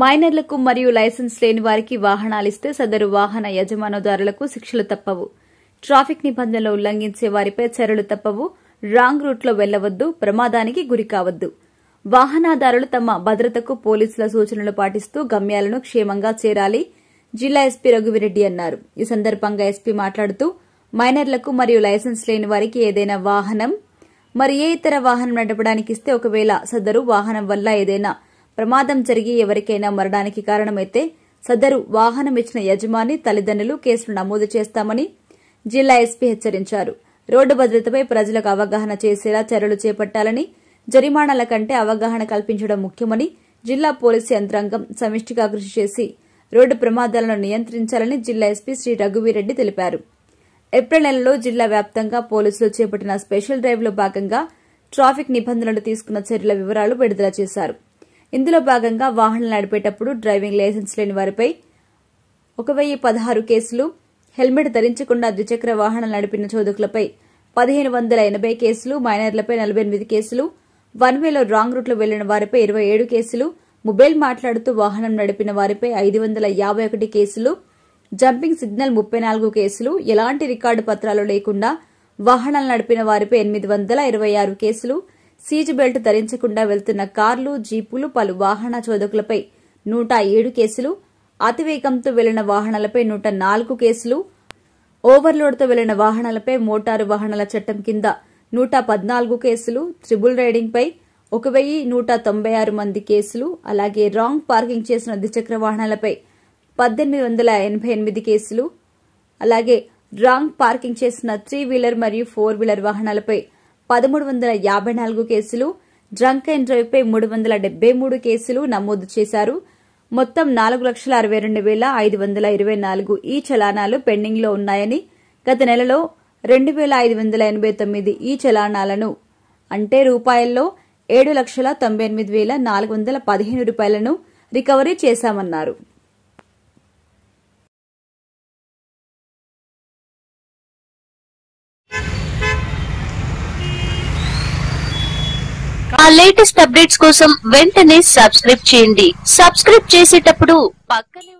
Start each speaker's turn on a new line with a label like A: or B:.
A: మైనర్లకు మరియు లైసెన్స్ లేని వారికి వాహనాలిస్తే సదరు వాహన యజమానుదారులకు శిక్షలు తప్పవు ట్రాఫిక్ నిబంధనలు ఉల్లంఘించే వారిపై చర్యలు తప్పవు రాంగ్ రూట్లో వెళ్లవద్దు ప్రమాదానికి గురి కావద్దు వాహనాదారులు తమ భద్రతకు పోలీసుల సూచనలు పాటిస్తూ గమ్యాలను క్షేమంగా చేరాలి జిల్లా ఎస్పీ రఘువిరెడ్డి అన్నారు ఈ సందర్భంగా ఎస్పీ మాట్లాడుతూ మైనర్లకు మరియు లైసెన్స్ లేని వారికి ఏదైనా వాహనం మరి ఏ ఇతర వాహనం నడపడానికి ఇస్తే ఒకవేళ సదరు వాహనం వల్ల ఏదైనా ప్రమాదం జరిగి ఎవరికైనా మరణానికి కారణమైతే సదరు వాహనం ఇచ్చిన యజమాని తల్లిదండ్రులు కేసులు నమోదు చేస్తామని జిల్లా ఎస్పీ హెచ్చరించారు రోడ్డు భద్రతపై ప్రజలకు అవగాహన చేసేలా చర్యలు చేపట్టాలని జరిమానాల కంటే అవగాహన కల్పించడం ముఖ్యమని జిల్లా పోలీసు యంత్రాంగం సమిష్టిగా కృషి చేసి రోడ్డు ప్రమాదాలను నియంత్రించాలని జిల్లా ఎస్పీ శ్రీ రఘువీరెడ్డి తెలిపారు ఏప్రిల్ నెలలో జిల్లా వ్యాప్తంగా పోలీసులు చేపట్టిన స్పెషల్ డ్రైవ్లో భాగంగా ట్రాఫిక్ నిబంధనలు తీసుకున్న చర్యల వివరాలు విడుదల చేశారు ఇందులో భాగంగా వాహనాలు నడిపేటప్పుడు డ్రైవింగ్ లైసెన్స్ లేని వారిపై ఒక వెయ్యి పదహారు కేసులు హెల్మెట్ ధరించకుండా ద్విచక్ర వాహనం నడిపిన చోదకులపై పదిహేను వందల ఎనభై కేసులు మైనర్లపై నలభై ఎనిమిది కేసులు వన్ వేలో రాంగ్ రూట్లో వెళ్లిన వారిపై ఇరవై ఏడు కేసులు మొబైల్ మాట్లాడుతూ వాహనం నడిపిన వారిపై ఐదు వందల యాభై ఒకటి కేసులు జంపింగ్ సిగ్నల్ ముప్పై నాలుగు కేసులు ఎలాంటి రికార్డు పత్రాలు లేకుండా వాహనాలు నడిపిన వారిపై ఎనిమిది వందల ఇరవై ఆరు కేసులు సీజ్ బెల్ట్ ధరించకుండా వెళ్తున్న కార్లు జీపులు పలు వాహన చోదకులపై నూట ఏడు కేసులు అతివేగంతో వెళ్లిన వాహనాలపై నూట నాలుగు కేసులు ఓవర్లోడ్తో వెళ్లిన వాహనాలపై మోటారు వాహనాల చట్టం కింద నూట పద్నాలుగు కేసులు ట్రిబుల్ రైడింగ్పై ఒక వెయ్యి నూట తొంభై ఆరు మంది కేసులు అలాగే రాంగ్ పార్కింగ్ చేసిన ద్విచక్ర వాహనాలపై పద్దెనిమిది వందల ఎనభై ఎనిమిది కేసులు అలాగే రాంగ్ పార్కింగ్ చేసిన త్రీ వీలర్ మరియు ఫోర్ వీలర్ వాహనాలపై పదమూడు వందల యాభై నాలుగు కేసులు డ్రంక్ అండ్ డ్రైవ్పై మూడు వందల డెబ్బై మూడు కేసులు నమోదు చేశారు మొత్తం నాలుగు లక్షల అరవై రెండు వేల ఐదు వందల ఇరవై నాలుగు ఈ చలానాలు పెండింగ్లో ఉన్నాయని గత నెలలో రెండు వేల ఐదు వందల ఎనభై తొమ్మిది ఈ చలానాలను అంటే రూపాయల్లో ఏడు లక్షల తొంభై ఎనిమిది వేల నాలుగు వందల పదిహేను రూపాయలను రికవరీ చేశామన్నారు ఆ లేటెస్ట్ అప్డేట్స్ కోసం వెంటనే సబ్స్క్రైబ్ చేయండి సబ్స్క్రైబ్ చేసేటప్పుడు పక్కనే